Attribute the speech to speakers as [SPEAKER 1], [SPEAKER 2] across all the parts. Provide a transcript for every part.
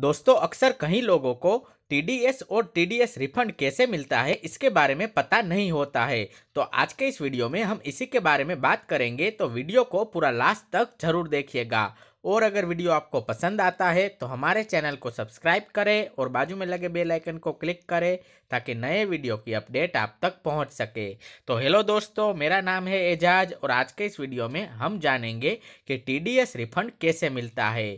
[SPEAKER 1] दोस्तों अक्सर कहीं लोगों को टीडीएस और टीडीएस रिफंड कैसे मिलता है इसके बारे में पता नहीं होता है तो आज के इस वीडियो में हम इसी के बारे में बात करेंगे तो वीडियो को पूरा लास्ट तक जरूर देखिएगा और अगर वीडियो आपको पसंद आता है तो हमारे चैनल को सब्सक्राइब करें और बाजू में लगे बेल आइकन को क्लिक करें ताकि नए वीडियो की अपडेट आप तक पहुंच सके तो हेलो दोस्तों मेरा नाम है एजाज और आज के इस वीडियो में हम जानेंगे कि टी रिफंड कैसे मिलता है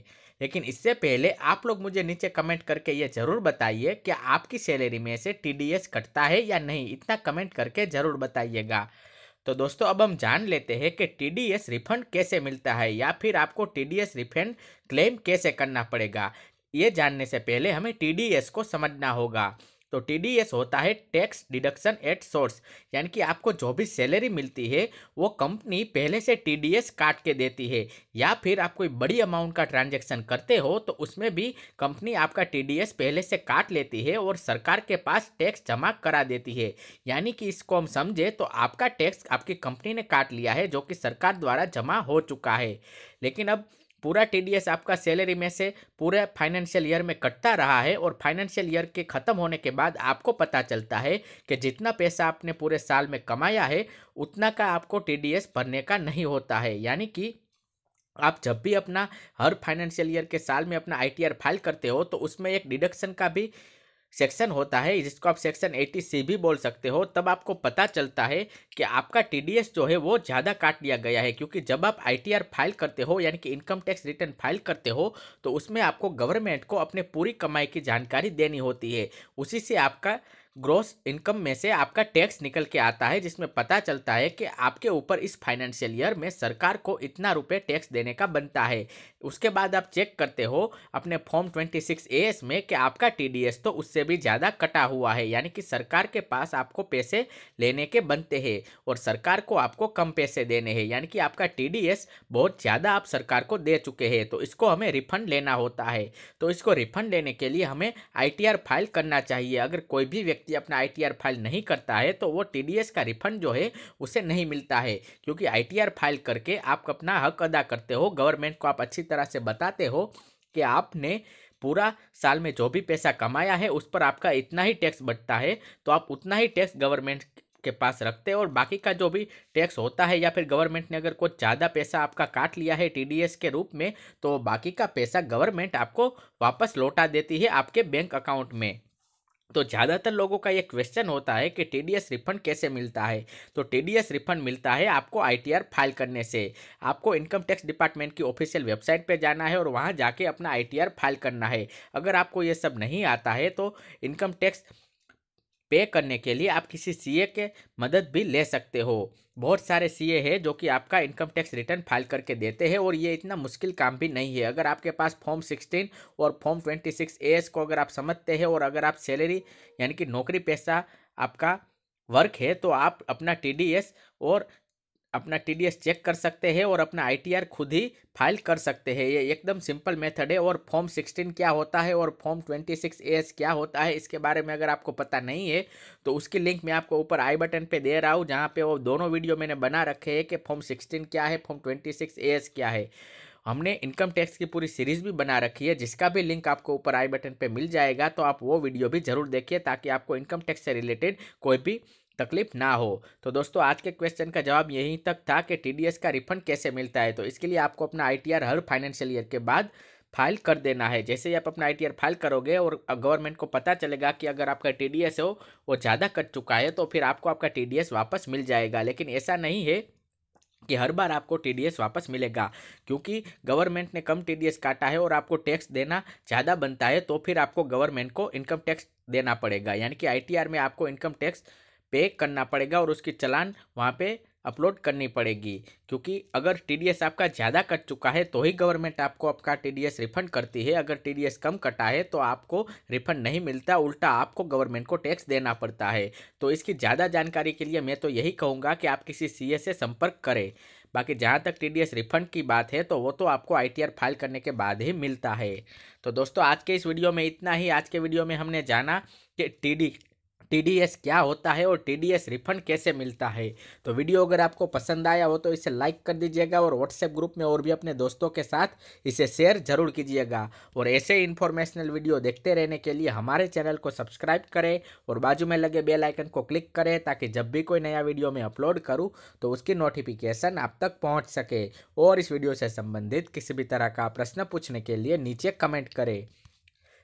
[SPEAKER 1] लेकिन इससे पहले आप लोग मुझे नीचे कमेंट करके ये ज़रूर बताइए कि आपकी सैलरी में से टीडीएस कटता है या नहीं इतना कमेंट करके ज़रूर बताइएगा तो दोस्तों अब हम जान लेते हैं कि टी डी एस रिफंड कैसे मिलता है या फिर आपको T D S refund claim कैसे करना पड़ेगा ये जानने से पहले हमें टी डी एस को समझना होगा तो टी होता है टैक्स डिडक्शन एट सोर्स यानी कि आपको जो भी सैलरी मिलती है वो कंपनी पहले से टी काट के देती है या फिर आप कोई बड़ी अमाउंट का ट्रांजेक्शन करते हो तो उसमें भी कंपनी आपका टी पहले से काट लेती है और सरकार के पास टैक्स जमा करा देती है यानी कि इसको हम समझे तो आपका टैक्स आपकी कंपनी ने काट लिया है जो कि सरकार द्वारा जमा हो चुका है लेकिन अब पूरा टीडीएस आपका सैलरी में से पूरे फाइनेंशियल ईयर में कटता रहा है और फाइनेंशियल ईयर के ख़त्म होने के बाद आपको पता चलता है कि जितना पैसा आपने पूरे साल में कमाया है उतना का आपको टीडीएस भरने का नहीं होता है यानी कि आप जब भी अपना हर फाइनेंशियल ईयर के साल में अपना आईटीआर फाइल करते हो तो उसमें एक डिडक्शन का भी सेक्शन होता है जिसको आप सेक्शन 80 सी भी बोल सकते हो तब आपको पता चलता है कि आपका टीडीएस जो है वो ज़्यादा काट लिया गया है क्योंकि जब आप आईटीआर फाइल करते हो यानी कि इनकम टैक्स रिटर्न फाइल करते हो तो उसमें आपको गवर्नमेंट को अपने पूरी कमाई की जानकारी देनी होती है उसी से आपका ग्रॉस इनकम में से आपका टैक्स निकल के आता है जिसमें पता चलता है कि आपके ऊपर इस फाइनेंशियल ईयर में सरकार को इतना रुपए टैक्स देने का बनता है उसके बाद आप चेक करते हो अपने form twenty six A S में कि आपका टी डी एस तो उससे भी ज़्यादा कटा हुआ है यानी कि सरकार के पास आपको पैसे लेने के बनते हैं और सरकार को आपको कम पैसे देने हैं यानी कि आपका टी डी एस बहुत ज़्यादा आप सरकार को दे चुके हैं तो इसको हमें रिफंड लेना होता है तो इसको रिफंड लेने के लिए हमें आई टी आर फाइल करना चाहिए अगर कोई भी व्यक्ति व्यक्ति अपना आई फाइल नहीं करता है तो वो टी का रिफंड जो है उसे नहीं मिलता है क्योंकि आई फाइल करके आप अपना हक अदा करते हो गवर्नमेंट को आप अच्छी तरह से बताते हो कि आपने पूरा साल में जो भी पैसा कमाया है उस पर आपका इतना ही टैक्स बढ़ता है तो आप उतना ही टैक्स गवर्नमेंट के पास रखते हैं और बाकी का जो भी टैक्स होता है या फिर गवर्नमेंट ने अगर कुछ ज़्यादा पैसा आपका काट लिया है टीडीएस के रूप में तो बाकी का पैसा गवर्नमेंट आपको वापस लौटा देती है आपके बैंक अकाउंट में तो ज़्यादातर लोगों का ये क्वेश्चन होता है कि टी रिफंड कैसे मिलता है तो टी रिफंड मिलता है आपको आई फाइल करने से आपको इनकम टैक्स डिपार्टमेंट की ऑफिशियल वेबसाइट पे जाना है और वहाँ जाके अपना आई फाइल करना है अगर आपको ये सब नहीं आता है तो इनकम टैक्स पे करने के लिए आप किसी सीए के मदद भी ले सकते हो बहुत सारे सीए हैं जो कि आपका इनकम टैक्स रिटर्न फाइल करके देते हैं और ये इतना मुश्किल काम भी नहीं है अगर आपके पास फॉर्म 16 और फॉर्म 26 एस को अगर आप समझते हैं और अगर आप सैलरी यानी कि नौकरी पैसा आपका वर्क है तो आप अपना टी और अपना टी चेक कर सकते हैं और अपना आई खुद ही फाइल कर सकते हैं ये एकदम सिंपल मेथड है और फॉर्म 16 क्या होता है और फॉर्म 26 एस क्या होता है इसके बारे में अगर आपको पता नहीं है तो उसकी लिंक मैं आपको ऊपर आई बटन पे दे रहा हूँ जहाँ पे वो दोनों वीडियो मैंने बना रखे हैं कि फॉर्म सिक्सटीन क्या है फॉर्म ए एस क्या है हमने इनकम टैक्स की पूरी सीरीज भी बना रखी है जिसका भी लिंक आपको ऊपर आई बटन पर मिल जाएगा तो आप वो वीडियो भी जरूर देखिए ताकि आपको इनकम टैक्स से रिलेटेड कोई भी तकलीफ ना हो तो दोस्तों आज के क्वेश्चन का जवाब यहीं तक था कि टीडीएस का रिफंड कैसे मिलता है तो इसके लिए आपको अपना आईटीआर हर फाइनेंशियल ईयर के बाद फाइल कर देना है जैसे ही आप अपना आई फाइल करोगे और गवर्नमेंट को पता चलेगा कि अगर आपका टी हो वो ज़्यादा कट चुका है तो फिर आपको आपका टी वापस मिल जाएगा लेकिन ऐसा नहीं है कि हर बार आपको टीडीएस वापस मिलेगा क्योंकि गवर्नमेंट ने कम टीडीएस काटा है और आपको टैक्स देना ज़्यादा बनता है तो फिर आपको गवर्नमेंट को इनकम टैक्स देना पड़ेगा यानी कि आईटीआर में आपको इनकम टैक्स पे करना पड़ेगा और उसकी चलान वहाँ पे अपलोड करनी पड़ेगी क्योंकि अगर टीडीएस आपका ज़्यादा कट चुका है तो ही गवर्नमेंट आपको आपका टीडीएस रिफंड करती है अगर टीडीएस कम कटा है तो आपको रिफंड नहीं मिलता उल्टा आपको गवर्नमेंट को टैक्स देना पड़ता है तो इसकी ज़्यादा जानकारी के लिए मैं तो यही कहूँगा कि आप किसी सी से संपर्क करें बाकी जहाँ तक टी रिफंड की बात है तो वो तो आपको आई फाइल करने के बाद ही मिलता है तो दोस्तों आज के इस वीडियो में इतना ही आज के वीडियो में हमने जाना कि टी टीडीएस क्या होता है और टीडीएस रिफंड कैसे मिलता है तो वीडियो अगर आपको पसंद आया हो तो इसे लाइक कर दीजिएगा और व्हाट्सएप ग्रुप में और भी अपने दोस्तों के साथ इसे शेयर जरूर कीजिएगा और ऐसे इन्फॉर्मेशनल वीडियो देखते रहने के लिए हमारे चैनल को सब्सक्राइब करें और बाजू में लगे बेल आइकन को क्लिक करें ताकि जब भी कोई नया वीडियो मैं अपलोड करूँ तो उसकी नोटिफिकेशन आप तक पहुँच सके और इस वीडियो से संबंधित किसी भी तरह का प्रश्न पूछने के लिए नीचे कमेंट करें